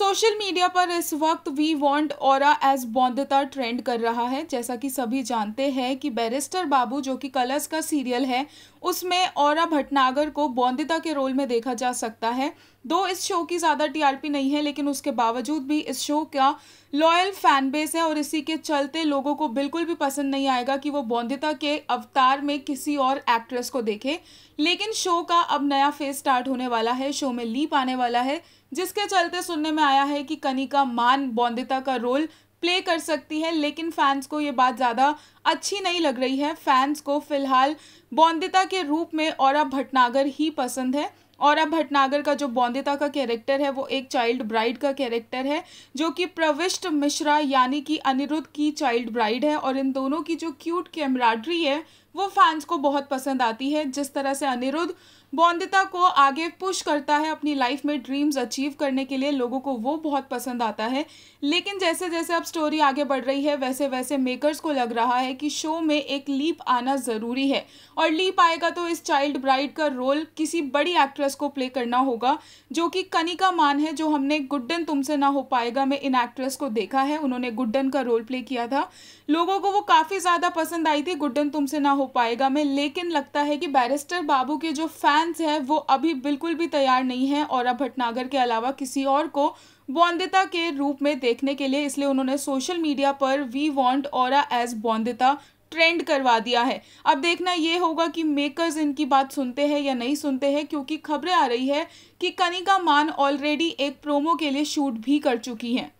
So social media पर इस वक्त वी वांट और एज बौद्धता ट्रेंड कर रहा है जैसा कि सभी जानते हैं कि बैरिस्टर बाबू जो कि कलर्स का सीरियल है उसमें और भटनागर को बौद्धिता के रोल में देखा जा सकता है दो इस शो की ज़्यादा टीआरपी नहीं है लेकिन उसके बावजूद भी इस शो का लॉयल फैन बेस है और इसी के चलते लोगों को बिल्कुल भी पसंद नहीं आएगा कि वो बौद्धिता के अवतार में किसी और एक्ट्रेस को देखे लेकिन शो का अब नया फेज स्टार्ट होने वाला है शो में लीप आने वाला है जिसके चलते सुनने में आया आया है कि कनिका मान बॉन्दिता का रोल प्ले कर सकती है लेकिन फैंस को ये बात ज़्यादा अच्छी नहीं लग रही है फैंस को फिलहाल बॉन्दिता के रूप में और भटनागर ही पसंद है और अब भटनागर का जो बौंदिता का कैरेक्टर है वो एक चाइल्ड ब्राइड का कैरेक्टर है जो कि प्रविष्ट मिश्रा यानी कि अनिरुद्ध की चाइल्ड ब्राइड है और इन दोनों की जो क्यूट कैमराडरी है वो फैंस को बहुत पसंद आती है जिस तरह से अनिरुद्ध बॉन्दिता को आगे पुश करता है अपनी लाइफ में ड्रीम्स अचीव करने के लिए लोगों को वो बहुत पसंद आता है लेकिन जैसे जैसे अब स्टोरी आगे बढ़ रही है वैसे वैसे मेकर्स को लग रहा है कि शो में एक लीप आना ज़रूरी है और लीप आएगा तो इस चाइल्ड ब्राइड का रोल किसी बड़ी एक्ट्रेस को प्ले करना होगा जो कि कनिका मान है जो हमने गुड्डन तुमसे ना हो पाएगा मैं इन एक्ट्रेस को देखा है उन्होंने गुड्डन का रोल प्ले किया था लोगों को वो काफ़ी ज़्यादा पसंद आई थी गुड्डन तुमसे ना हो पाएगा में लेकिन लगता है कि बैरिस्टर बाबू के जो फैंस हैं वो अभी बिल्कुल भी तैयार नहीं हैं और भटनागर के अलावा किसी और को बौंदिता के रूप में देखने के लिए इसलिए उन्होंने सोशल मीडिया पर वी वॉन्ट और एज बौंदिता ट्रेंड करवा दिया है अब देखना ये होगा कि मेकर्स इनकी बात सुनते हैं या नहीं सुनते हैं क्योंकि खबरें आ रही है कि कनिका मान ऑलरेडी एक प्रोमो के लिए शूट भी कर चुकी हैं